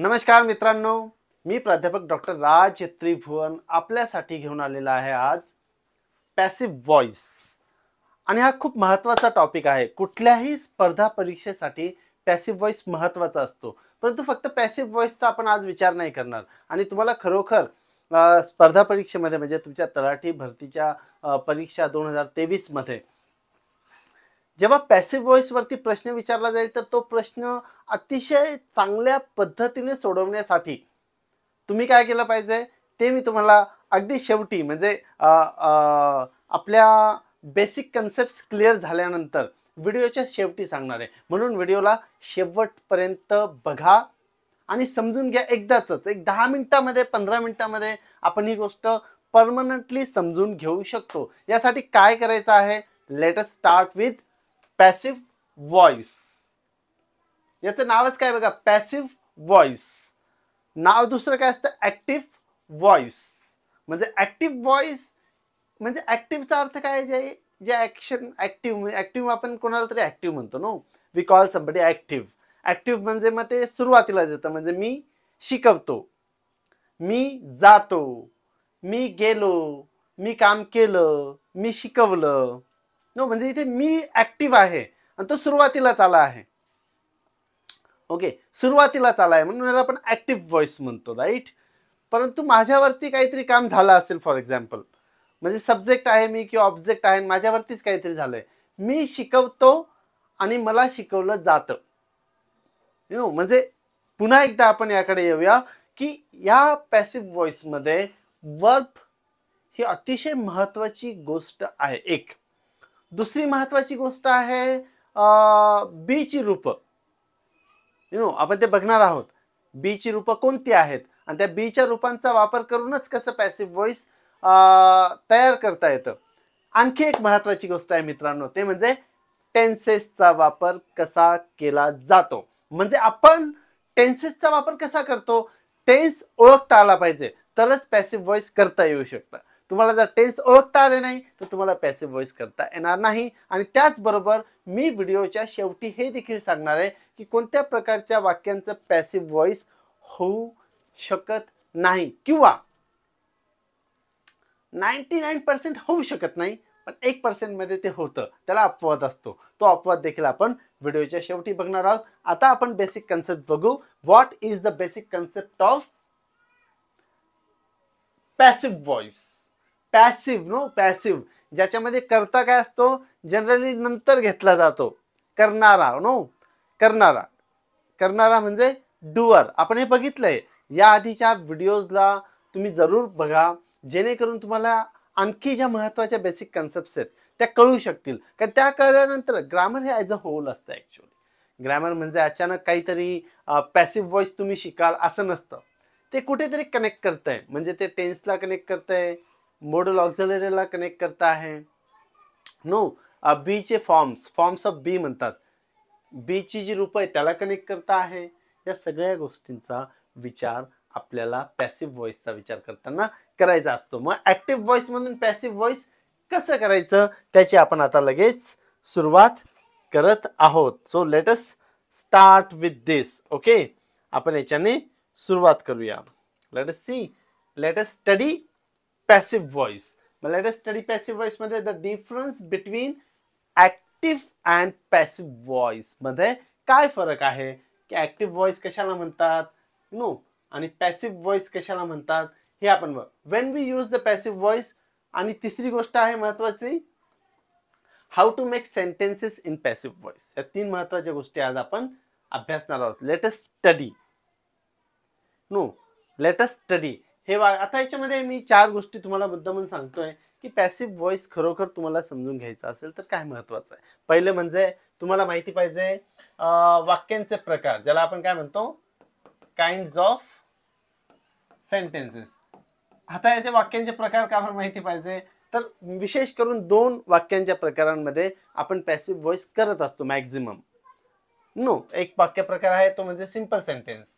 नमस्कार मित्रांनो मी प्राध्यापक डॉक्टर राज त्रिभुवन आपल्यासाठी घेऊन आलेला आहे आज पॅसिव्ह व्हॉइस आणि हा खूप महत्त्वाचा टॉपिक आहे कुठल्याही स्पर्धा परीक्षेसाठी पॅसिव्ह व्हॉइस महत्त्वाचा असतो परंतु फक्त पॅसिव्ह व्हॉइसचा आपण आज विचार नाही करणार आणि तुम्हाला खरोखर स्पर्धा परीक्षेमध्ये म्हणजे तुमच्या तलाठी भरतीच्या परीक्षा दोन हजार तेवीसमध्ये जेव्हा पॅसिव्ह व्हॉइसवरती प्रश्न विचारला जाईल तर तो प्रश्न अतिशय चांगल्या पद्धतीने सोडवण्यासाठी तुम्ही काय केलं पाहिजे ते मी तुम्हाला अगदी शेवटी म्हणजे आपल्या बेसिक कन्सेप्ट क्लिअर झाल्यानंतर व्हिडिओच्या शेवटी सांगणार आहे म्हणून व्हिडिओला शेवटपर्यंत बघा आणि समजून घ्या एकदाच एक दहा मिनिटामध्ये पंधरा मिनिटामध्ये आपण ही गोष्ट परमनंटली समजून घेऊ शकतो यासाठी काय करायचं आहे let us start with passive voice याचं नावच काय बघा पॅसिव्ह व्हॉइस नाव दुसरं काय असतं ॲक्टिव्ह व्हॉइस म्हणजे ॲक्टिव्ह व्हॉइस म्हणजे ॲक्टिव्हचा अर्थ काय जे जे ॲक्शन ॲक्टिव्ह ॲक्टिव्ह आपण कोणाला तरी ॲक्टिव्ह म्हणतो no we call somebody active active म्हणजे मग ते सुरुवातीला जातं म्हणजे मी शिकवतो मी जातो मी गेलो मी काम केलं मी शिकवलं नो म्हणजे इथे मी ॲक्टिव्ह आहे आणि तो सुरुवातीलाच आला आहे ओके सुरुवातीला चालाय म्हणून याला आपण ऍक्टिव्ह व्हॉइस म्हणतो राईट परंतु माझ्यावरती काहीतरी काम झालं असेल फॉर एक्झाम्पल म्हणजे सब्जेक्ट आहे मी किंवा ऑब्जेक्ट आहे माझ्यावरतीच काहीतरी झालंय मी शिकवतो आणि मला शिकवलं जातं यु नो म्हणजे पुन्हा एकदा आपण याकडे येऊया की या पॅसिव्ह व्हॉइसमध्ये वर्ब ही अतिशय महत्त्वाची गोष्ट आहे एक दुसरी महत्त्वाची गोष्ट आहे बीची रूप नो आपण ते बघणार आहोत बी ची रूपं कोणती आहेत आणि त्या बीच्या रूपांचा वापर करूनच कसं पॅसिव्ह व्हॉइस तयार करता येतं आणखी एक महत्वाची गोष्ट आहे मित्रांनो ते म्हणजे टेन्सेसचा वापर कसा केला जातो म्हणजे आपण टेन्सेसचा वापर कसा करतो टेन्स ओळखता आला पाहिजे तरच पॅसिव्ह व्हॉइस करता येऊ शकतं तुम्हाला जर टेन्स ओळखता आले नाही तर तुम्हाला पॅसिव्ह वॉइस करता येणार नाही आणि त्याचबरोबर मी व्हिडिओच्या शेवटी हे देखील सांगणार आहे की कोणत्या प्रकारच्या वाक्यांचं पॅसिव्ह व्हॉइस होऊ शकत नाही किंवा नाईन्टी नाईन पर्सेंट होऊ शकत नाही पण एक पर्सेंटमध्ये ते होतं त्याला अपवाद असतो तो अपवाद देखील आपण व्हिडिओच्या शेवटी बघणार आहोत आता आपण बेसिक कन्सेप्ट बघू what is the basic concept of passive voice passive no passive ज्याच्यामध्ये करता काय असतो जनरली नंतर घेतला जातो करणारा नो करणारा करणारा म्हणजे डुअर आपण हे बघितलंय या आधीच्या व्हिडिओजला तुम्ही जरूर बघा जेणेकरून तुम्हाला आणखी ज्या महत्त्वाच्या बेसिक कन्सेप्ट आहेत त्या कळू शकतील कारण त्या कळल्यानंतर ग्रामर हे ॲज अ होल असतं ॲक्च्युली ग्रॅमर म्हणजे अचानक काहीतरी पॅसिव्ह व्हॉइस तुम्ही शिकाल असं नसतं ते कुठेतरी कनेक्ट करत आहे म्हणजे ते टेन्सला कनेक्ट करत आहे मोडल ऑक्झलरीला कनेक्ट करता आहे नो बीचे फॉर्म्स फॉर्म्स ऑफ बी म्हणतात बीची जी रूप आहे त्याला कनेक्ट करता आहे या सगळ्या गोष्टींचा विचार आपल्याला पॅसिव्ह व्हॉइसचा विचार करताना करायचा असतो मग ॲक्टिव्ह व्हॉइसमधून पॅसिव्ह व्हॉइस कसं करायचं त्याची आपण आता लगेच सुरुवात करत आहोत so let's start with this okay आपण याच्याने सुरुवात करूया let's see let us study passive voice. Now study study study passive मध्ये the difference between active and passive मध्ये काय फरक आहे की ऍक्टिव्ह व्हॉइस कशाला म्हणतात नो आणि पॅसिव्ह व्हॉइस कशाला म्हणतात हे आपण बघ when we use the passive voice आणि तिसरी गोष्ट आहे महत्वाची how to make sentences in passive voice या तीन महत्वाच्या गोष्टी आज आपण अभ्यासणार आहोत latest study no latest study हे वा आता याच्यामध्ये मी चार गोष्टी तुम्हाला मुद्दामून सांगतोय की पॅसिव्ह व्हॉइस खरोखर तुम्हाला समजून घ्यायचा असेल तर काय महत्वाचं आहे पहिलं म्हणजे तुम्हाला माहिती पाहिजे वाक्यांचे प्रकार ज्याला आपण काय म्हणतो काइंड ऑफ सेंटेन्सेस आता याचे वाक्यांचे प्रकार का आपण माहिती पाहिजे तर विशेष करून दोन वाक्यांच्या प्रकारांमध्ये आपण पॅसिव्ह व्हॉइस करत असतो मॅक्झिमम नो एक वाक्य प्रकार आहे तो म्हणजे सिम्पल सेंटेन्स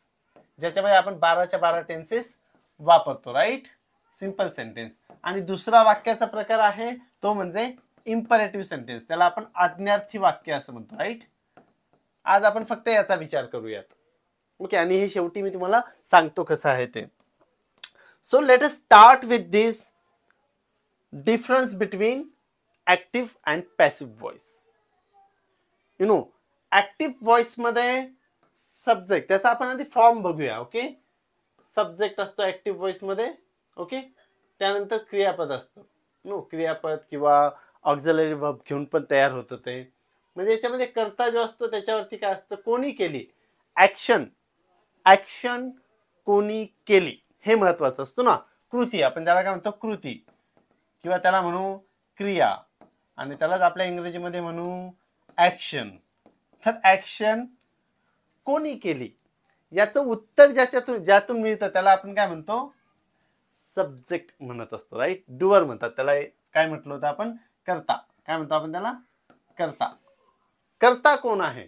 ज्याच्यामध्ये आपण बाराच्या बारा टेन्सेस वापरतो राईट सिंपल सेंटेन्स आणि दुसरा वाक्याचा प्रकार आहे तो म्हणजे इम्परेटिव्ह सेंटेन्स त्याला आपण आज्ञार्थी वाक्य असं म्हणतो राईट आज आपण फक्त याचा विचार करूयात ओके आणि हे शेवटी मी तुम्हाला सांगतो कसं आहे ते so let us start with this difference between active and passive voice you know active व्हॉइसमध्ये सब्जेक्ट त्याचा आपण आधी फॉर्म बघूया ओके सब्जेक्ट असतो ॲक्टिव्ह व्हॉइसमध्ये ओके त्यानंतर क्रियापद असतं नो क्रियापद किंवा ऑक्झलरी वर्ब घेऊन पण तयार होतं ते म्हणजे याच्यामध्ये करता जो असतो त्याच्यावरती काय असतं कोणी केली ॲक्शन ॲक्शन कोणी केली हे महत्वाचं असतो ना कृती आपण त्याला काय म्हणतो कृती किंवा त्याला म्हणू क्रिया आणि त्यालाच आपल्या इंग्रजीमध्ये म्हणू ॲक्शन तर ॲक्शन कोणी केली याचं उत्तर ज्याच्यातून ज्यातून मिळतं त्याला आपण काय म्हणतो सब्जेक्ट म्हणत असतो राईट डुअर म्हणतात त्याला काय म्हटलं होतं आपण करता काय म्हणतो आपण त्याला करता करता कोण आहे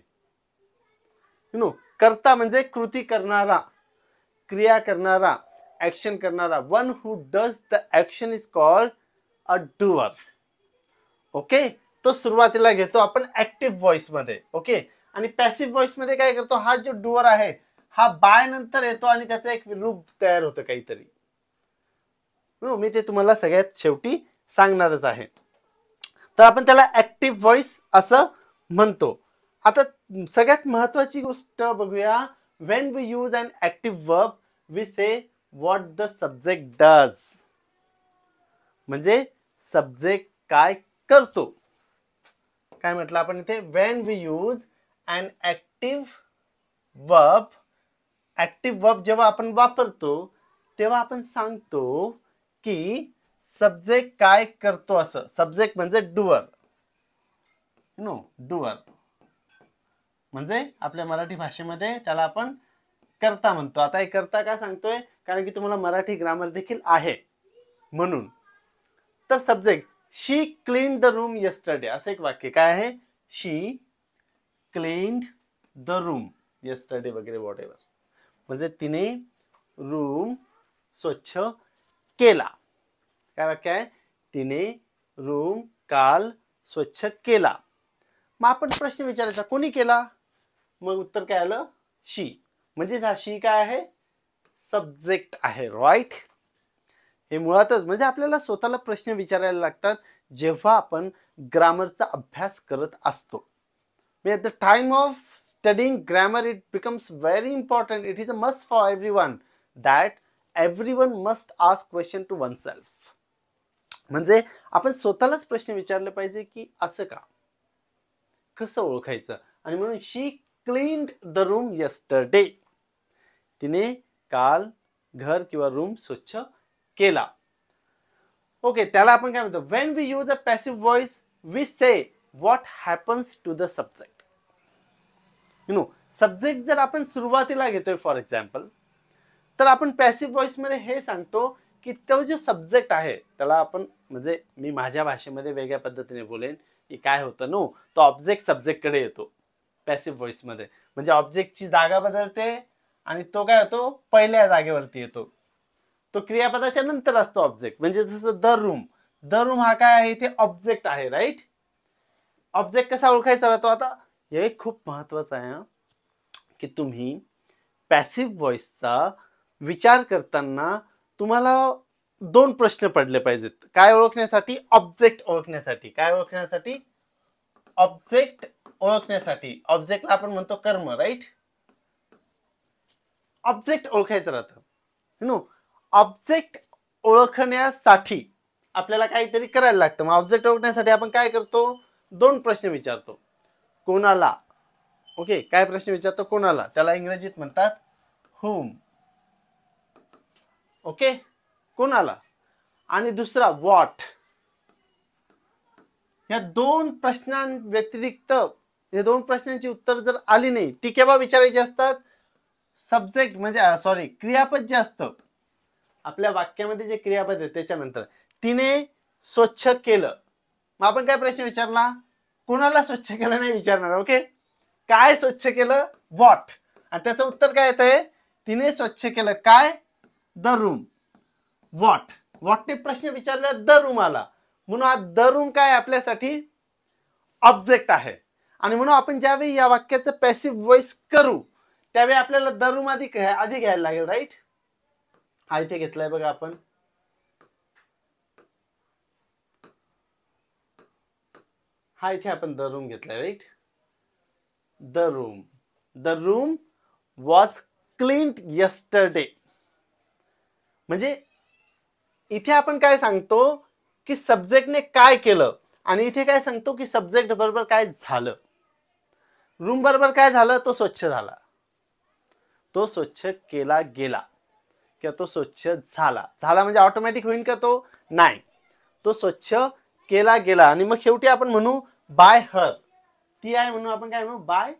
नो करता म्हणजे कृती करणारा क्रिया करणारा ऍक्शन करणारा one who does the action is call a doer okay तो सुरुवातीला घेतो आपण ऍक्टिव्ह व्हॉइस मध्ये ओके आणि पॅसिव्ह व्हॉइस मध्ये काय करतो हा जो डुअर आहे हा बाय नंतर येतो आणि त्याचं एक रूप तयार होतं काहीतरी हो, मी ते तुम्हाला सगळ्यात शेवटी सांगणारच आहे तर आपण त्याला ऍक्टिव्ह व्हॉइस असं म्हणतो आता सगळ्यात महत्वाची गोष्ट बघूया when we use and active verb we say what the subject does म्हणजे सब्जेक्ट काय करतो काय म्हटलं आपण इथे when we use and active verb active verb जेव्हा आपण वापरतो तेव्हा आपण सांगतो की सब्जेक्ट काय करतो असं सब्जेक्ट म्हणजे डुअर नो डुअर म्हणजे आपल्या मराठी भाषेमध्ये त्याला आपण करता म्हणतो आता हे करता का सांगतोय कारण की तुम्हाला मराठी ग्रामर देखील आहे म्हणून तर subject she clean the room yesterday असं एक वाक्य काय आहे she clean the room yesterday वगैरे वॉट एव्हर म्हणजे तिने रूम स्वच्छ केला काय वाक्य आहे तिने रूम काल स्वच्छ केला मग आपण प्रश्न विचारायचा कोणी केला मग उत्तर काय आलं शी म्हणजे हा शी काय आहे सब्जेक्ट आहे राईट हे मुळातच म्हणजे आपल्याला स्वतःला प्रश्न विचारायला लागतात जेव्हा आपण ग्रामरचा अभ्यास करत असतो म्हणजे the time of studying grammar it becomes very important it is a must for everyone that everyone must ask question to one म्हणजे आपण स्वतःलाच प्रश्न विचारले पाहिजे की असं का कसं ओळखायचं आणि म्हणून she cleaned the room yesterday तिने काल घर किंवा रूम स्वच्छ केला ओके त्याला आपण काय म्हणतो when we use a passive voice we say what happens to the subject you know subject जर आपण सुरुवातीला घेतोय फॉर एक्झाम्पल तर आपण पॅसिव्ह मध्ये हे सांगतो की तो जो सब्जेक्ट आहे त्याला आपण म्हणजे मी माझ्या भाषेमध्ये वेगळ्या पद्धतीने बोलेन की काय होतं नो तो ऑब्जेक्ट सब्जेक्टकडे येतो पॅसिव्ह व्हॉइसमध्ये म्हणजे ऑब्जेक्टची जागा बदलते आणि तो काय होतो पहिल्या जागेवरती येतो तो क्रियापदाच्या नंतर असतो ऑब्जेक्ट म्हणजे जसं द रूम द रूम हा काय आहे ते ऑब्जेक्ट आहे राईट ऑब्जेक्ट कसा ओळखायचा तो आता हे खूप महत्त्वाचं आहे की तुम्ही पॅसिव्ह व्हॉइसचा विचार करताना तुम्हाला दोन प्रश्न पडले पाहिजेत काय ओळखण्यासाठी ऑब्जेक्ट ओळखण्यासाठी काय ओळखण्यासाठी ऑब्जेक्ट ओळखण्यासाठी ऑब्जेक्टला आपण म्हणतो कर्म राईट ऑब्जेक्ट ओळखायचं राहतं नो ऑब्जेक्ट ओळखण्यासाठी आपल्याला काहीतरी करायला लागतं मग ऑब्जेक्ट ओळखण्यासाठी आपण काय करतो दोन प्रश्न विचारतो कोणाला ओके काय प्रश्न विचारतो कोणाला त्याला इंग्रजीत म्हणतात हुम ओके कोणाला आणि दुसरा वॉट या दोन प्रश्नां व्यतिरिक्त या दोन प्रश्नांची उत्तर जर आली नाही ती केव्हा विचारायची असतात सब्जेक्ट म्हणजे सॉरी क्रियापद जे असतं आपल्या वाक्यामध्ये जे क्रियापद आहे त्याच्यानंतर तिने स्वच्छ केलं मग आपण काय प्रश्न विचारला कोणाला स्वच्छ केलं नाही विचारणार ओके काय स्वच्छ केलं वॉट आणि त्याचं उत्तर काय येत आहे तिने स्वच्छ केलं काय द रूम वॉट वॉटने प्रश्न विचारला द रूम आला म्हणून हा द रूम काय आपल्यासाठी ऑब्जेक्ट आहे आणि म्हणून आपण ज्यावेळी या वाक्याचं पॅसिव्ह वॉइस करू त्यावेळी आपल्याला द रूम आधी आधी घ्यायला लागेल राईट हा इथे घेतलाय बघा आपण हा इथे आपण द रूम घेतलाय right the room the room was clean yesterday म्हणजे इथे आपण काय सांगतो की सब्जेक्टने काय केलं आणि इथे काय सांगतो की सब्जेक्ट बरोबर काय झालं रूम बरोबर काय झालं तो स्वच्छ झाला तो स्वच्छ केला गेला किंवा तो स्वच्छ झाला झाला म्हणजे ऑटोमॅटिक होईल का तो नाही तो स्वच्छ केला गेला आणि मग शेवटी आपण म्हणू बाय हर ती आहे म्हणून आपण काय म्हणू बाय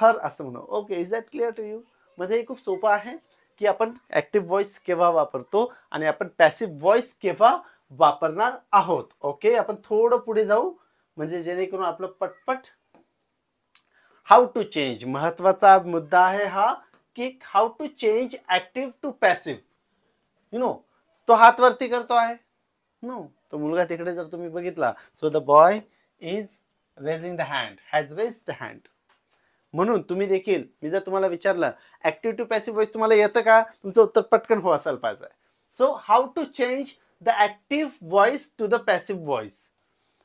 हर असं म्हणू okay is that clear to you म्हणजे हे खूप सोपं आहे की आपण ॲक्टिव्ह व्हॉइस केव्हा वापरतो आणि आपण पॅसिव्ह व्हॉइस केव्हा वापरणार आहोत ओके आपण थोडं पुढे जाऊ म्हणजे जेणेकरून आपलं पटपट हाऊ टू चेंज महत्वाचा मुद्दा आहे हा की how to change active to passive you know तो हात वरती करतो आहे नो तो मुलगा तिकडे जर तुम्ही बघितला so the boy is raising the hand has raise the hand म्हणून तुम्ही देखील मी जर तुम्हाला विचारलं ऍक्टिव्ह टू पॅसिव्ह वॉइस तुम्हाला येतं का तुमचं उत्तर पटकन हो असायला पाहिजे so how to change the active voice to the passive voice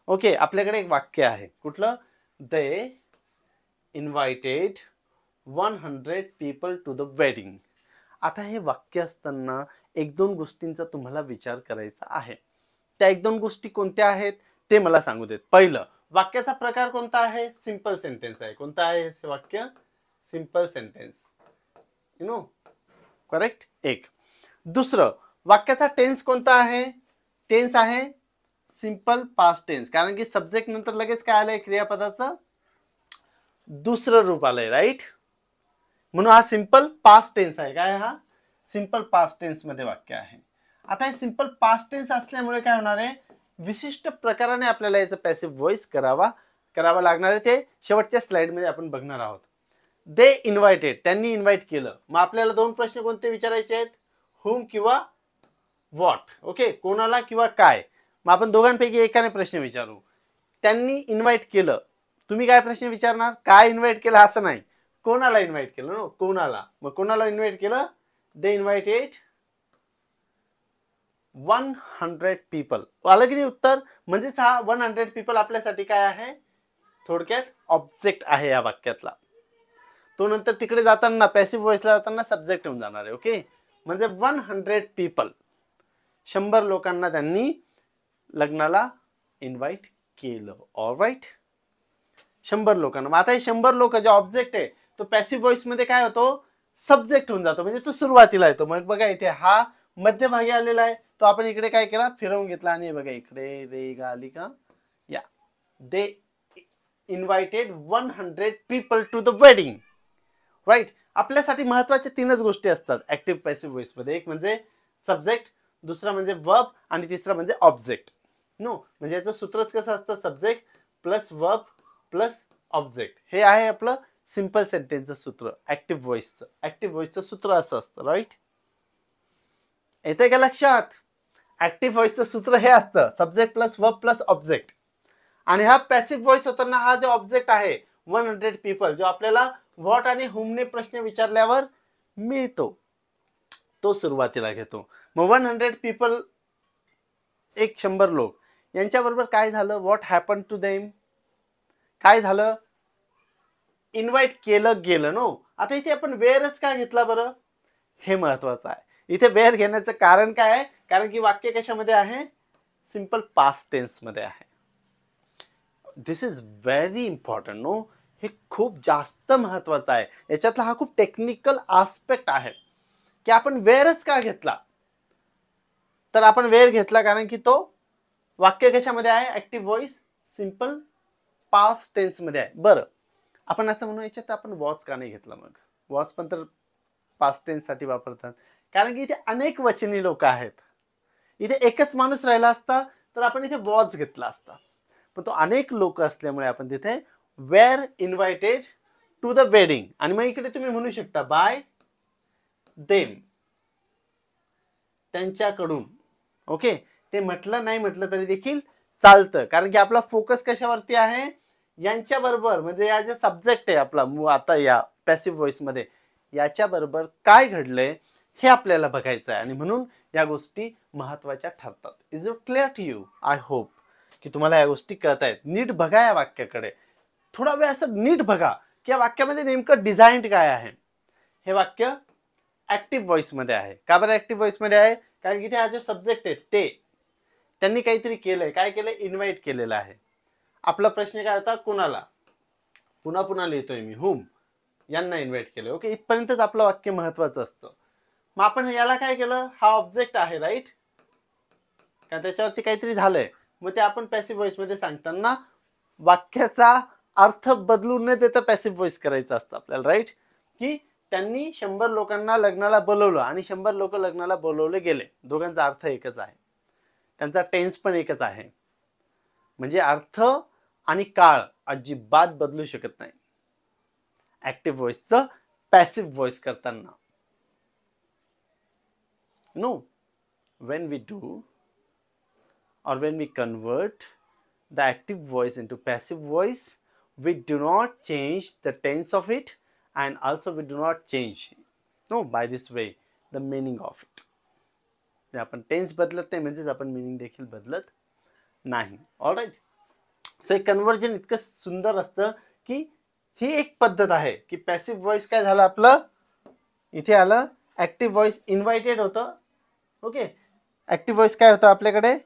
okay आपल्याकडे एक वाक्य आहे कुठलं they invited one hundred people to the wedding आता हे वाक्य असताना एक दोन गोष्टींचा तुम्हाला विचार करायचा आहे त्या एक दोन गोष्टी कोणत्या आहेत ते मला सांगू देत पहिलं वाक्याचा प्रकार कोणता आहे सिंपल सेंटेन्स आहे कोणता आहे हे वाक्य simple sentence you know correct एक दुसरं वाक्याचा टेन्स कोणता आहे टेन्स आहे सिंपल पास्ट टेन्स कारण की सब्जेक्ट नंतर लगेच काय आलंय क्रियापदाचं दुसरं रूप आलंय राईट म्हणून हा सिंपल पास्ट टेन्स आहे काय हा सिंपल पास्ट टेन्स मध्ये वाक्य आहे आता हे सिंपल पास्ट टेन्स असल्यामुळे काय होणार आहे विशिष्ट प्रकाराने आपल्याला याचा पॅसिव्ह व्हॉइस करावा करावा लागणार आहे ते शेवटच्या स्लाइडमध्ये आपण बघणार आहोत दे इन्व्हायटेड त्यांनी इन्व्हाइट केलं मग आपल्याला दोन प्रश्न कोणते विचारायचे आहेत हुम किंवा व्हॉट ओके कोणाला किंवा काय मग आपण दोघांपैकी एकाने प्रश्न विचारू त्यांनी इन्व्हाइट केलं तुम्ही काय प्रश्न विचारणार काय इन्व्हाइट केलं असं नाही कोणाला इन्व्हाइट केलं ना कोणाला मग कोणाला इन्व्हाइट केलं they invited one hundred people आलं उत्तर म्हणजेच हा वन हंड्रेड पीपल आपल्यासाठी काय आहे थोडक्यात ऑब्जेक्ट आहे या वाक्यातला तो नंतर तिकडे जाताना पॅसिव्ह व्हॉइसला जाताना सब्जेक्ट होऊन जाणार आहे ओके म्हणजे वन हंड्रेड पीपल शंभर लोकांना त्यांनी लग्नाला इन्व्हाइट केलं ऑल राईट शंभर लोकांना मग आता हे शंभर लोक जे ऑब्जेक्ट आहे तो पॅसिव्ह व्हॉइसमध्ये काय होतो सब्जेक्ट होऊन जातो म्हणजे तो सुरुवातीला येतो मग बघा इथे हा मध्यभागी आलेला आहे तो आपण इकडे काय केला फिरवून घेतला आणि बघा इकडे रेगा आली का या they invited one hundred people to the wedding right आपल्यासाठी महत्वाच्या तीनच गोष्टी असतात ऍक्टिव्ह पॅसिव्ह मध्ये एक म्हणजे सब्जेक्ट दुसरा म्हणजे वर्ब आणि तिसरा म्हणजे ऑब्जेक्ट नो म्हणजे याचं सूत्रच कसं असतं subject plus verb plus object हे आहे आपलं सिम्पल सेंटेन्सचं सूत्र ऍक्टिव्ह व्हॉइसचं ऍक्टिव्ह व्हॉइसचं सूत्र असं असतं राईट येते का लक्षात ॲक्टिव्ह व्हॉइसचं सूत्र हे असतं subject plus V plus object आणि हा पॅसिव्ह व्हॉइस होताना हा जो ऑब्जेक्ट आहे वन हंड्रेड पीपल जो आपल्याला व्हॉट आणि हुमने प्रश्न विचारल्यावर मिळतो तो सुरुवातीला घेतो मग वन हंड्रेड पीपल एक शंभर लोक यांच्याबरोबर काय झालं व्हॉट हॅपन टू देम काय झालं इन्व्हाइट केलं गेलं नो आता इथे आपण वेअरच का घेतला बरं हे महत्वाचं आहे इथे वेळ घेण्याचं कारण काय आहे कारण की वाक्य कशामध्ये आहे सिम्पल पास्ट मध्ये आहे this is very important no हे खूप जास्त महत्वाचं आहे याच्यातला हा खूप टेक्निकल आस्पेक्ट आहे की आपण वेळच का घेतला तर आपण वेळ घेतला कारण की तो वाक्य कशामध्ये आहे ऍक्टिव्ह व्हॉइस सिम्पल पास्ट मध्ये आहे बरं आपण असं म्हणू याच्यात आपण वॉच का नाही घेतला मग वॉच पण तर पास्ट टेन्ससाठी वापरतात कारण की इथे अनेक वचनी लोक आहेत इथे एकच माणूस राहिला असता तर आपण इथे वॉज घेतला असता पण तो अनेक लोक असल्यामुळे आपण तिथे were invited to the wedding आणि मग इकडे तुम्ही म्हणू शकता बाय देम त्यांच्याकडून ओके ते म्हटलं नाही म्हटलं तरी देखील चालतं कारण की आपला फोकस कशावरती आहे यांच्याबरोबर म्हणजे या जे सब्जेक्ट आहे आपला आता या पॅसिव्ह व्हॉइसमध्ये याच्याबरोबर काय घडलंय हे आपल्याला बघायचं आहे आणि म्हणून या गोष्टी महत्वाच्या ठरतात is it clear to you I hope की तुम्हाला या गोष्टी कळत आहेत नीट बघा या वाक्याकडे थोडा वेळ असं नीट बघा की या वाक्यामध्ये नेमकं डिझाईन काय आहे हे वाक्य ऍक्टिव्ह व्हॉइसमध्ये आहे का बरं ऍक्टिव्ह व्हॉइसमध्ये आहे कारण की ते हा जो सब्जेक्ट आहे ते त्यांनी काहीतरी केलंय काय केलंय इन्व्हाइट केलेलं आहे आपला प्रश्न काय होता कुणाला पुन्हा पुन्हा लिहितोय मी हुम यांना इन्व्हाइट केलंय ओके इथपर्यंतच आपलं वाक्य महत्वाचं असतं मग आपण याला काय केलं हा ऑब्जेक्ट आहे राईट कारण त्याच्यावरती काहीतरी झालंय मग ते आपण पॅसिव्ह व्हॉइस मध्ये सांगताना वाक्याचा अर्थ बदलू नये त्याचा पॅसिव्ह व्हॉइस करायचा असतं आपल्याला राईट की त्यांनी शंभर लोकांना लग्नाला बोलवलं आणि शंभर लोक लग्नाला बोलवले गेले दोघांचा अर्थ एकच आहे त्यांचा टेन्स पण एकच आहे म्हणजे अर्थ आणि काळ अजिबात बदलू शकत नाही ऍक्टिव्ह व्हॉइसचं पॅसिव्ह व्हॉइस करताना No, when we do or when we convert the active voice into passive voice, we do not change the tense of it and also we do not change no by this way the meaning of it आपण tense बदलत नाही म्हणजेच आपण meaning देखील बदलत नाही all right so हे conversion इतकं सुंदर असतं की ही एक पद्धत आहे की पॅसिव्ह व्हॉइस काय झालं आपलं इथे आलं active व्हॉइस इन्व्हायटेड होतं ओके ऍक्टिव व्हॉइस काय होतं आपल्याकडे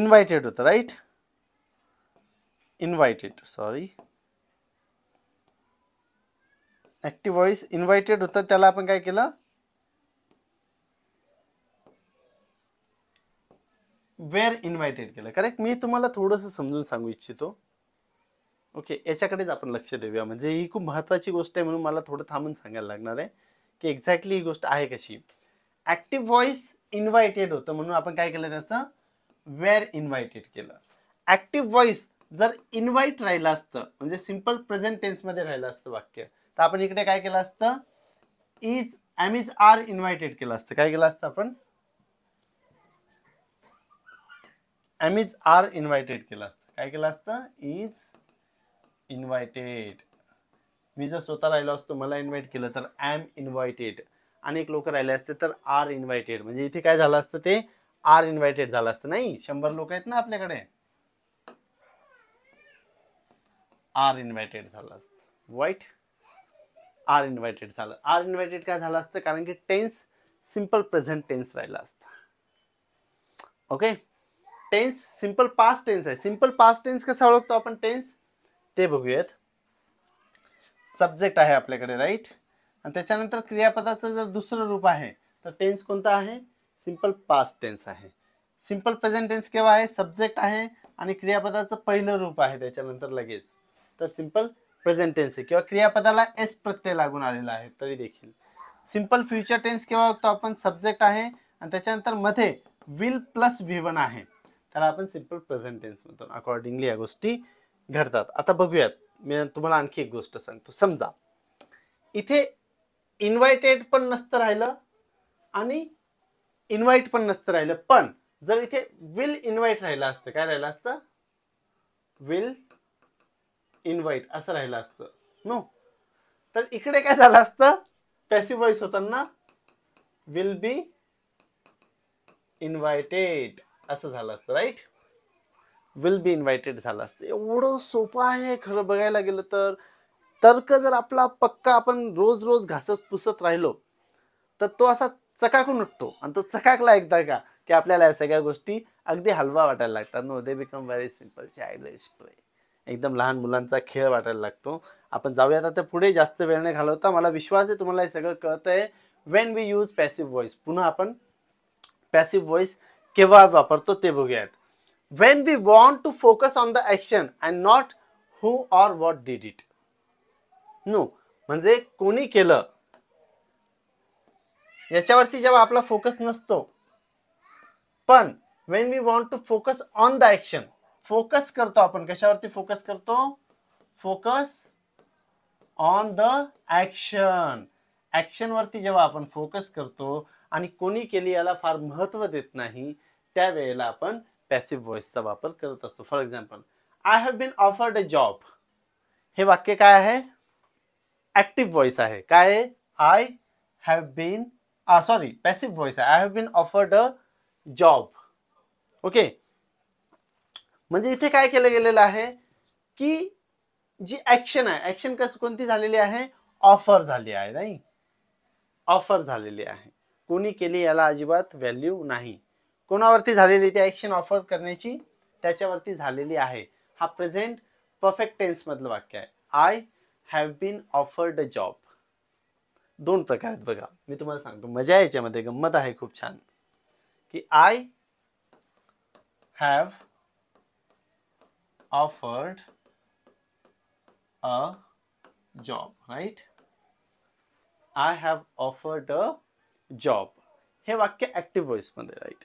इन्व्हायटेड होतं right invited sorry active voice invited होतं त्याला आपण काय केलं वेअर इन्व्हायटेड केलं करेक्ट मी तुम्हाला थोडंसं समजून सांगू इच्छितो ओके याच्याकडेच आपण लक्ष देऊया म्हणजे ही खूप महत्त्वाची गोष्ट आहे म्हणून मला थोडं थांबून सांगायला लागणार आहे की एक्झॅक्टली ही गोष्ट आहे कशी ऍक्टिव्ह व्हॉइस इन्व्हायटेड होतं म्हणून आपण काय केलं त्याचं वेअर इन्व्हायटेड केलं ऍक्टिव्ह व्हॉइस जर इन्व्हाइट राहिलं असतं म्हणजे सिम्पल प्रेझेंट मध्ये राहिलं असतं वाक्य तर आपण इकडे काय केलं असतं is am is are invited केलं असतं काय केलं असतं आपण एम इज आर इन्व्हायटेड केलं असतं काय केलं असतं इज इन्व्हायटेड मी जर स्वतः राहिलो असतो मला इन्व्हाइट केलं तर आय एम इन्व्हायटेड अनेक लोक राहिले असते तर आर इन्व्हायटेड म्हणजे इथे काय झालं असतं ते आर इन्व्हायटेड झालं असतं नाही शंभर लोक आहेत ना आपल्याकडे आर इन्व्हायटेड झालं असतं वाईट आर इन्व्हायटेड झालं आर इन्व्हायटेड काय झालं असतं कारण की टेन्स सिम्पल प्रेझेंट टेन्स राहिला असत okay tense simple past tense आहे सिम्पल पास्ट टेन्स कसा ओळखतो आपण टेन्स ते बघूयात सब्जेक्ट आहे आपल्याकडे राईट आणि त्याच्यानंतर क्रियापदाचं जर दुसरं रूप आहे तर टेन्स कोणता आहे सिंपल पास्ट टेन्स आहे सिंपल प्रेझेंट टेन्स केव्हा आहे सब्जेक्ट आहे आणि क्रियापदाचं पहिलं रूप आहे त्याच्यानंतर लगेच तर सिंपल प्रेझेंट टेन्स आहे किंवा क्रियापदाला एस प्रत्यय लागून आलेला आहे तरी देखील सिंपल फ्युचर टेन्स केव्हा होतो आपण सब्जेक्ट आहे आणि त्याच्यानंतर मध्ये विल प्लस विवन आहे तर आपण सिंपल प्रेझेंट टेन्स म्हणतो अकॉर्डिंगली या गोष्टी घडतात आता बघूयात मी तुम्हाला आणखी एक गोष्ट सांगतो समजा इथे इन्व्हायटेड पण नसतं राहिलं आणि इन्व्हाइट पण नसतं राहिलं पण जर इथे विल इन्व्हाइट राहिलं असतं काय राहिलं असतं विल इन्व्हाइट असं राहिलं असतं नो तर इकडे काय झालं असतं पॅसिव्ह व्हॉइस होताना विल बी इन्व्हायटेड असं झालं असतं राईट विल बी इन्व्हायटेड झालं असतं एवढं सोपं आहे खरं बघायला गेलं तर तर्क जर आपला पक्का आपण रोज रोज घासत पुसत राहिलो तर तो असा चकाकून उठतो आणि तो चकाकला एकदा का की आपल्याला या सगळ्या गोष्टी अगदी हलवा वाटायला लागतात no they become very simple child एकदम लहान मुलांचा खेळ वाटायला लागतो आपण जाऊयात आता पुढे जास्त वेळ नाही घालवता मला विश्वास आहे तुम्हाला हे सगळं कळत आहे when we use passive voice पुन्हा आपण पॅसिव्ह व्हॉइस केव्हा वापरतो ते बघूयात when we want to focus on the action and not who or what did it no म्हणजे कोणी केलं याच्यावरती जेव्हा आपला फोकस नसतो पण when we want to focus on the action focus करतो आपण कशावरती फोकस करतो focus on the action action वरती जेव्हा आपण फोकस करतो आणि कोणी केली याला फार महत्व देत नाही त्यावेळेला आपण पॅसिव्ह व्हॉइसचा वापर करत असतो for example I have been offered a job हे वाक्य काय आहे ॲक्टिव्ह व्हॉइस आहे काय I have been sorry passive voice आहे I have been offered a job okay म्हणजे इथे काय केलं गेलेलं आहे की जी ऍक्शन आहे ऍक्शन कसं कोणती झालेली आहे ऑफर झाली आहे नाही ऑफर झालेली आहे कोणी केली याला अजिबात व्हॅल्यू नाही कोणावरती झालेली ती ऍक्शन ऑफर करण्याची त्याच्यावरती झालेली आहे हा प्रेझेंट परफेक्ट टेन्स मधलं वाक्य आहे I have been offered a job दोन प्रकार आहेत बघा मी तुम्हाला सांगतो मजा आहे याच्यामध्ये गंमत आहे खूप छान की I have offered a job right I have offered a job हे वाक्य ॲक्टिव्ह व्हॉइसमध्ये right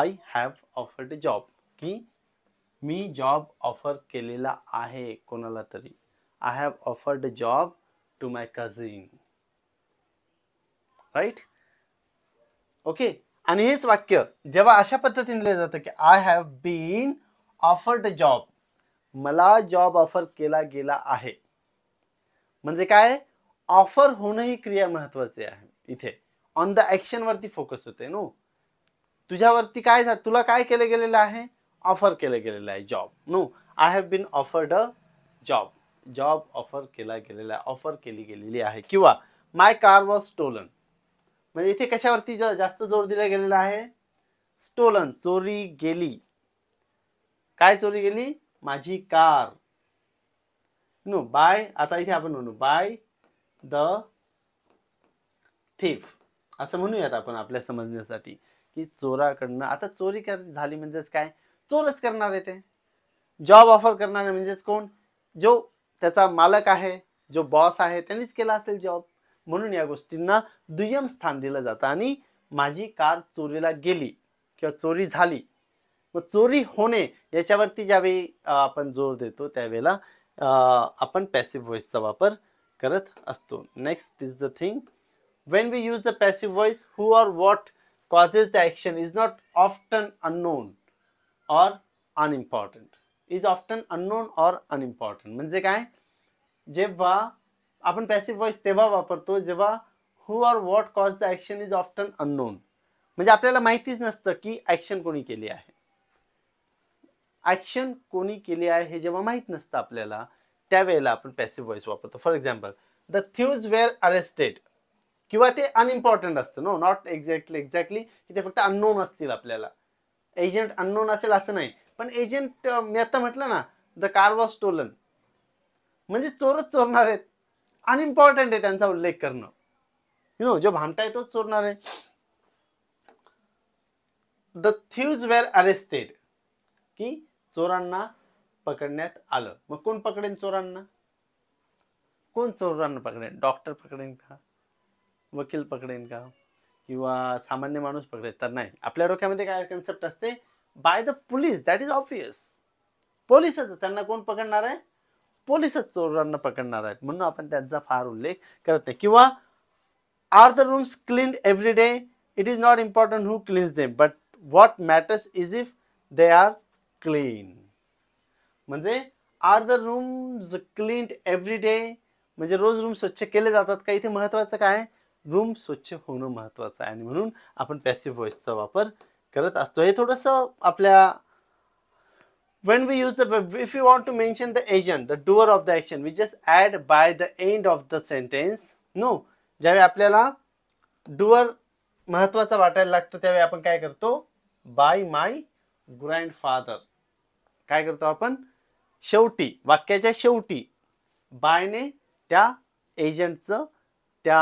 I have offered a job की मी जॉब ऑफर केलेला आहे कोणाला तरी I have offered a job to my cousin. Right okay आणि हेच वाक्य जेव्हा अशा पद्धतीने लिहिलं जातं की I have been offered a job मला जॉब ऑफर केला गेला आहे म्हणजे काय ऑफर होणं ही क्रिया महत्वाचे आहे इथे ऑन द ऍक्शन वरती फोकस होते नो तुझ्यावरती काय तुला काय केलं गेलेलं आहे ऑफर केलं गेलेलं आहे job no I have been offered a job job offer केला गेलेला ऑफर केली गेलेली आहे किंवा माय कार वॉज स्टोलन म्हणजे इथे कशावरती जास्त जोर दिला गेलेला आहे स्टोलन चोरी गेली काय चोरी गेली माझी कार नो बाय आता इथे आपण म्हणू बाय द थिफ असं म्हणूयात आपण आपल्या समजण्यासाठी की चोराकडनं आता चोरी कर झाली म्हणजेच काय चोरच करणार आहे ते जॉब ऑफर करणार म्हणजेच कोण जो त्याचा मालक आहे जो बॉस आहे त्यांनीच केला असेल जॉब म्हणून या गोष्टींना दुय्यम स्थान दिलं जातं आणि माझी कार चोरीला गेली किंवा चोरी झाली व चोरी होणे याच्यावरती ज्यावेळी आपण जोर देतो त्यावेळेला आपण पॅसिव्ह व्हॉइसचा वापर करत असतो next is the thing when we use the passive voice who or what causes the action is not often unknown or unimportant is often unknown or unimportant म्हणजे काय जेव्हा आपण पॅसिव्ह व्हॉइस तेव्हा वापरतो जेव्हा who or what cause the action is often unknown म्हणजे आपल्याला माहितीच नसतं की ॲक्शन कोणी केली आहे ॲक्शन कोणी केली आहे हे जेव्हा माहीत नसतं आपल्याला त्यावेळेला आपण पॅसिव्ह व्हॉइस वापरतो for example the thieves were arrested किंवा ते अनइम्पॉर्टंट असतं नो नॉट एक्झॅक्टली एक्झॅक्टली की ते फक्त अननोन असतील आपल्याला एजंट अननोन असेल असं नाही पण एजंट मी आता म्हटलं ना द कार वॉज स्टोलन म्हणजे चोरच चोरणार आहेत इम्पॉर्टंट आहे त्यांचा उल्लेख करणं यु नो जो भामटा आहे तोच चोरणार आहे द थ्यूज वेअर अरेस्टेड की चोरांना पकडण्यात आलं मग कोण पकडेन चोरांना कोण चोरांना पकडेन डॉक्टर पकडेन का वकील पकडेन का किंवा सामान्य माणूस पकडेल तर नाही आपल्या डोक्यामध्ये काय कन्सेप्ट असते by the police that is obvious पोलिसच त्यांना कोण पकडणार आहे पोलिसच चोरांना पकडणार आहेत म्हणून आपण त्यांचा फार उल्लेख करत नाही किंवा are the rooms clean every day it is not important who cleans them but what matters is if they are clean म्हणजे are the rooms clean every day म्हणजे रोज रूम स्वच्छ केले जातात का इथे महत्त्वाचं काय रूम स्वच्छ होणं महत्त्वाचं आहे आणि म्हणून आपण पॅसिव्ह व्हॉइसचा वापर करत असतो हे थोडंसं आपल्या when we use the if you want to mention the agent the doer of the action we just add by the end of the sentence no ज्यावेळी आपल्याला डुअर महत्वाचा वाटायला लागतो त्यावेळी आपण काय करतो बाय माय फादर काय करतो आपण शेवटी वाक्याच्या शेवटी बायने त्या एजंटचं त्या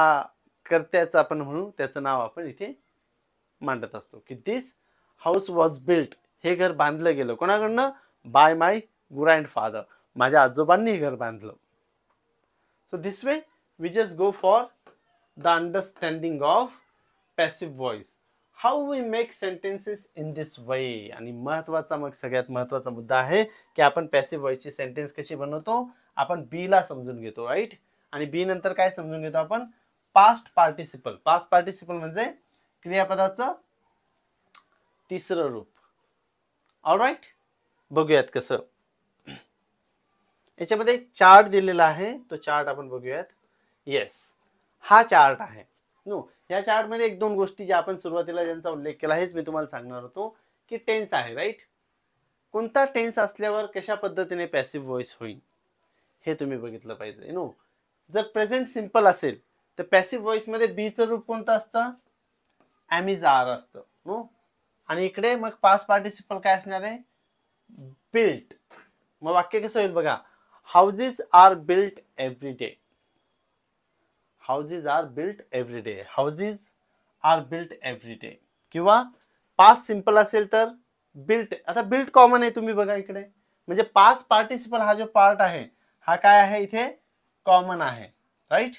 कर्त्याचं आपण म्हणू त्याचं नाव आपण इथे मांडत असतो की दिस हाऊस वॉज बिल्ट हे घर बांधलं गेलं कोणाकडनं बाय माय ग्रँड फादर माझ्या आजोबांनी हे घर बांधलं so this way we just go for the understanding of passive voice how we make sentences in this way आणि महत्त्वाचा मग सगळ्यात महत्त्वाचा मुद्दा आहे की आपण पॅसिव्ह व्हॉइसची सेंटेन्स कशी बनवतो आपण बीला समजून घेतो राईट आणि बी नंतर काय समजून घेतो आपण पास्ट पार्टिसिपल पास्ट पार्टिसिपल म्हणजे क्रियापदाचं तिसरं रूप ऑल राईट बघूयात कसं याच्यामध्ये चार्ट दिलेला आहे तो चार्ट आपण बघूयात येस हा चार्ट आहे नो या चार्टमध्ये एक दोन गोष्टी ज्या आपण सुरुवातीला ज्यांचा उल्लेख केला हेच मी तुम्हाला सांगणार होतो की टेन्स आहे राईट कोणता टेन्स असल्यावर कशा पद्धतीने पॅसिव्ह व्हॉइस होईल हे तुम्ही बघितलं पाहिजे नो जर प्रेझेंट सिम्पल असेल तर पॅसिव्ह व्हॉइसमध्ये बीचं रूप कोणतं असतं इज आर असतं नो आणि इकडे मग पाच पार्टिसिपल काय असणार आहे बिल्ट मग वाक्य कसं होईल बघा houses are built every day houses are built every day houses are built every day किंवा पाच सिम्पल असेल तर बिल्ट आता बिल्ट कॉमन आहे तुम्ही बघा इकडे म्हणजे पास पार्टिसिपल हा जो पार्ट आहे हा काय आहे इथे कॉमन आहे राईट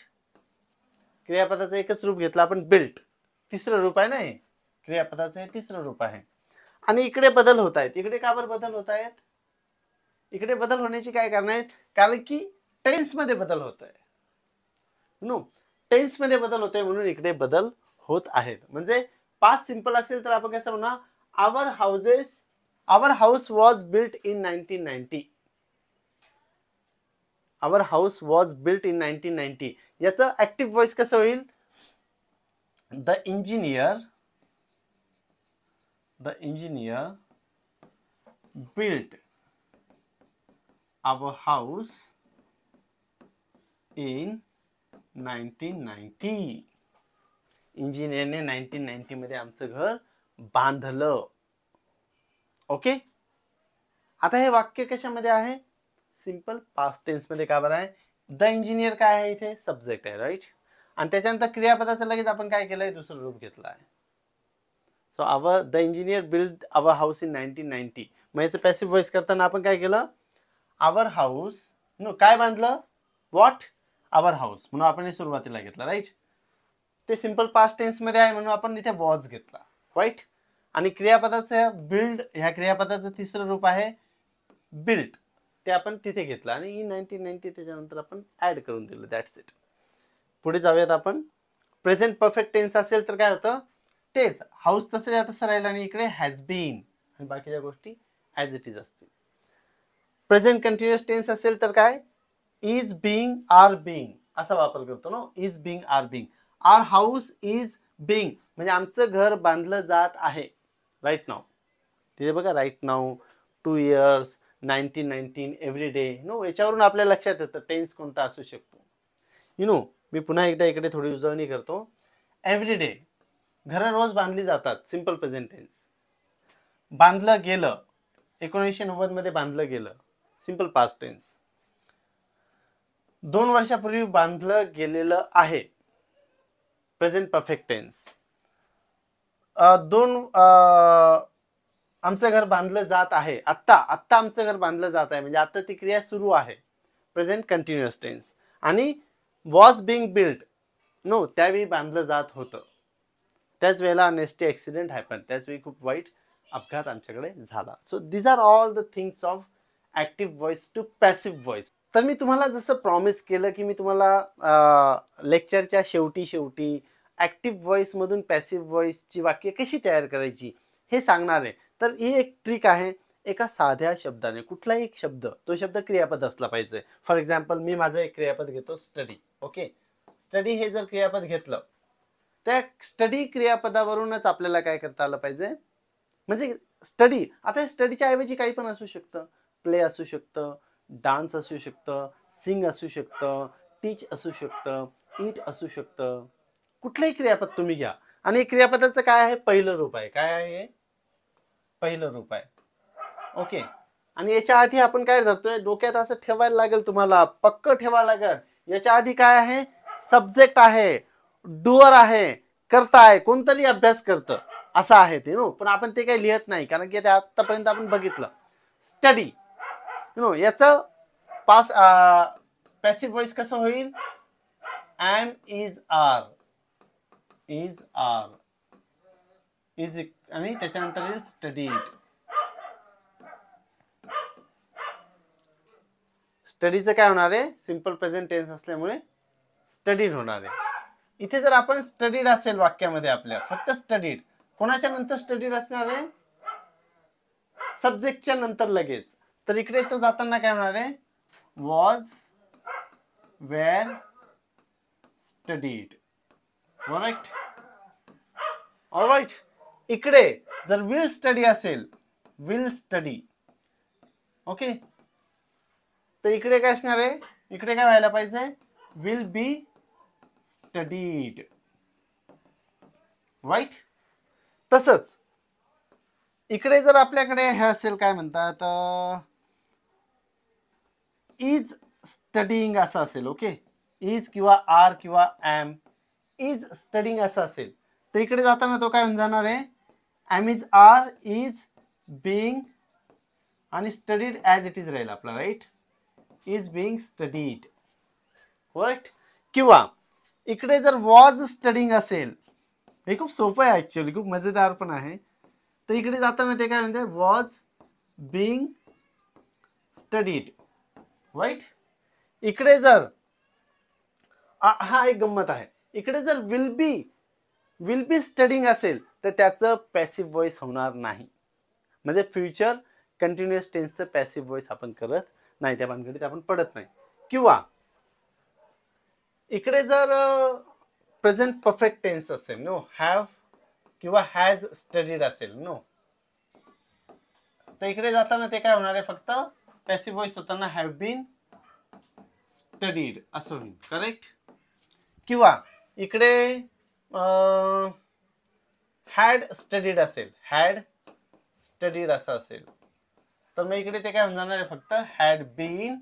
क्रियापदाचं एकच रूप घेतलं आपण बिल्ट तिसरं रूप आहे ना हे क्रियापदाचं हे तिसरं रूप आहे आणि इकडे बदल होत आहेत इकडे का बदल होत आहेत इकडे बदल होण्याची काय कारण आहेत कारण की टेन्समध्ये बदल होत आहे नो टेन्समध्ये बदल होत आहे म्हणून इकडे बदल होत आहेत म्हणजे पाच सिंपल असेल तर आपण कसं म्हणा our houses our house was built in nineteen ninety our house was built in nineteen ninety याचं ऍक्टिव्ह व्हॉइस कसं होईल the engineer the engineer built our house in 1990 इंजिनियरने नाईन्टीन नाईन्टी मध्ये आमचं घर बांधलं ओके आता हे वाक्य कशामध्ये आहे सिंपल पास्ट टेन्स मध्ये का बरं आहे द इंजिनियर काय आहे इथे सब्जेक्ट आहे राईट आणि त्याच्यानंतर क्रियापदाचं लगेच आपण काय केलंय दुसरं रूप घेतलं आहे so our the engineer build our house in nineteen ninety मग याचं पॅसिव्ह व्हॉइस करताना आपण काय केलं आवर हाऊस नो काय बांधलं वॉट आवर हाऊस म्हणून आपण हे सुरुवातीला घेतलं राईट ते सिम्पल पास्ट टेन्समध्ये आहे म्हणून आपण इथे वॉज घेतला राईट आणि क्रियापदाचं बिल्ड ह्या क्रियापदाचं तिसरं रूप आहे बिल्ट ते आपण तिथे घेतलं आणि ही नाईन्टीन नाईन्टी त्याच्यानंतर आपण ॲड करून दिलं दॅट्स इट पुढे जाऊयात आपण प्रेझेंट परफेक्ट टेन्स असेल तर काय होतं तेच हाऊस तसे आता असं राहील आणि इकडे हॅज बीन आणि बाकीच्या गोष्टी ॲज इट इज असतील प्रेझेंट कंटिन्युअस टेन्स असेल तर काय इज बिंग आर बिंग असा वापर करतो ना is being are being are house is being म्हणजे आमचं घर बांधलं जात आहे राईट नाव तिथे बघा right now two years nineteen nineteen every day no याच्यावरून आपल्या लक्षात येतं टेन्स कोणता असू शकतो यु नो मी पुन्हा एकदा इकडे थोडी उजळणी करतो एव्हरी डे घर रोज बांधली जातात सिम्पल प्रेझेंट टेन्स बांधलं गेलं एकोणीसशे नव्वदमध्ये बांधलं गेलं सिम्पल पास्ट टेन्स दोन वर्षापूर्वी बांधलं गेलेलं आहे प्रेझेंट परफेक्ट टेन्स दोन आमचं घर बांधलं जात आहे आत्ता आत्ता आमचं घर बांधलं जात आहे म्हणजे आत्ता ती क्रिया सुरू आहे प्रेझेंट कंटिन्युअस टेन्स आणि वॉज बिंग बिल्ड नो त्यावेळी बांधलं जात होतं त्याच वेळेला अनेस्टी ॲक्सिडेंट हॅपन त्याचवेळी खूप वाईट अपघात आमच्याकडे झाला so these are all the things of active voice to passive voice तर मी तुम्हाला जसं प्रॉमिस केलं की मी तुम्हाला लेक्चरच्या शेवटी शेवटी ॲक्टिव्ह व्हॉइसमधून पॅसिव्ह व्हॉइसची वाक्य कशी तयार करायची हे सांगणार आहे तर ही एक ट्रिक आहे एका साध्या शब्दाने कुठलाही एक शब्द तो शब्द क्रियापद असला पाहिजे फॉर एक्झाम्पल मी माझं एक क्रियापद घेतो स्टडी ओके स्टडी हे जर क्रियापद घेतलं त्या स्टडी क्रियापदावरूनच आपल्याला काय करता आलं पाहिजे म्हणजे स्टडी आता स्टडीच्या ऐवजी काही पण असू शकतं प्ले असू शकतं डान्स असू शकतं सिंग असू शकतं टीच असू शकतं ईट असू शकतं कुठलंही क्रियापद तुम्ही घ्या आणि क्रियापदाचं काय आहे पहिलं रूप आहे काय आहे पहिलं रूप आहे ओके आणि याच्या आधी आपण काय धरतोय डोक्यात असं ठेवायला लागेल तुम्हाला पक्क ठेवायला लागेल याच्या आधी काय आहे सब्जेक्ट आहे डुअर आहे करता आहे कोणतरी अभ्यास करतं असं आहे ते नो पण आपण ते काही लिहत नाही कारण की आतापर्यंत आपण बघितलं स्टडी नो याचं पास पॅसिव्ह व्हॉइस कसं होईल am is are is are is आणि त्याच्यानंतर येईल स्टडी स्टडीचं काय होणार आहे सिम्पल प्रेझेंट टेन्स असल्यामुळे स्टडीड होणार आहे इथे जर आपण स्टडीड असेल वाक्यामध्ये आपल्या फक्त स्टडीड कोणाच्या नंतर स्टडीड असणार आहे सब्जेक्टच्या नंतर लगेच तर इकडे तो जाताना काय होणार आहे was were studied correct alright इकडे जर विल स्टडी असेल विल स्टडी ओके तर इकडे काय असणार आहे इकडे काय व्हायला पाहिजे विल बी स्टडीड राईट तसंच इकडे जर आपल्याकडे हे असेल काय म्हणतात इज स्टडिंग असं असेल ओके इज किंवा आर किंवा एम इज स्टडिंग असं असेल तर इकडे जाताना तो काय होऊन जाणार आहे am is are is being आणि स्टडीड ॲज इट इज राहील आपला right is being studied right किंवा इकडे जर वॉज स्टडिंग असेल हे खूप सोपं आहे ॲक्च्युली खूप मजेदार पण आहे तर इकडे जाताना ते काय म्हणते वॉज बिंग स्टडीड वाईट इकडे जर हा एक गंमत आहे इकडे जर will be will be studying असेल तर त्याचं पॅसिव्ह व्हॉइस होणार नाही म्हणजे फ्युचर कंटिन्युअस टेन्सचं पॅसिव्ह व्हॉइस आपण करत नाही त्या ते आपण पडत नाही किंवा इकडे जर प्रेझेंट परफेक्ट टेन्स असेल नो हॅव किंवा हॅज स्टडीड असेल नो तर इकडे जाताना ते काय होणार आहे फक्त पॅसिव्ह व्हॉइस होताना हॅव बीन स्टडीड असं होईल करेक्ट किंवा इकडे हॅड स्टडीड असेल हॅड स्टडीड असं असेल तर मग इकडे ते काय होणार आहे फक्त हॅड बीन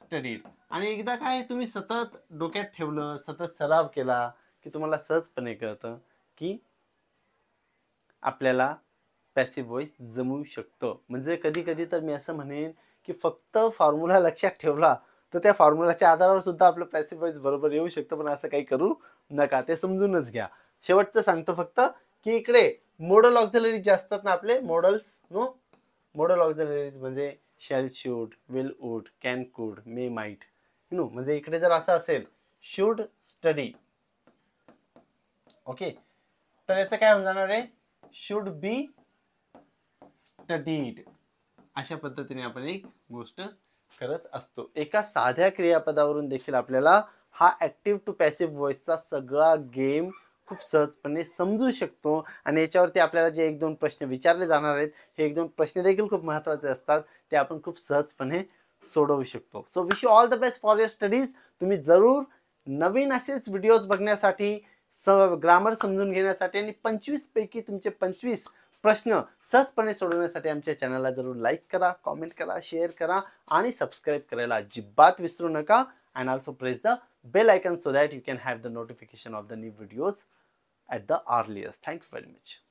स्टडीड आणि एकदा काय तुम्ही सतत डोक्यात ठेवलं सतत सराव केला की तुम्हाला सहजपणे कळतं की आपल्याला पॅसिव्ह व्हॉइस जमवू शकतो म्हणजे कधी कधी तर मी असं म्हणेन की फक्त फॉर्म्युला लक्षात ठेवला तर त्या फॉर्म्युलाच्या आधारावर सुद्धा आपलं पॅसिव्ह व्हॉइस बरोबर येऊ शकतं पण असं काही करू नका ते समजूनच घ्या शेवटचं सांगतो फक्त की इकडे मॉडल ऑक्झलरीज जे असतात ना आपले मॉडल्स नो मॉडल ऑक्झलरीज म्हणजे shall should will would can could may might no म्हणजे इकडे जर असं असेल शूड स्टडी ओके तर याचं काय होऊन जाणार आहे शुड बी स्टडीड अशा पद्धतीने आपण एक गोष्ट करत असतो एका साध्या क्रियापदावरून देखील आपल्याला हा ऍक्टिव्ह टू पॅसिव्ह व्हॉइसचा सगळा गेम खूप सहजपणे समजू शकतो आणि याच्यावरती आपल्याला जे एक दोन प्रश्न विचारले जाणार आहेत हे एक दोन प्रश्न देखील खूप महत्त्वाचे असतात ते आपण खूप सहजपणे सोडवू शकतो so wish you all the best for your studies तुम्ही जरूर नवीन असेच व्हिडिओज बघण्यासाठी स ग्रामर समजून घेण्यासाठी आणि पैकी तुमचे पंचवीस प्रश्न सहजपणे सोडवण्यासाठी आमच्या चॅनलला जरूर लाईक करा कॉमेंट करा शेअर करा आणि सबस्क्राईब करायला अजिबात विसरू नका and also press the bell icon so that you can have the notification of the new videos at the earliest thank you very much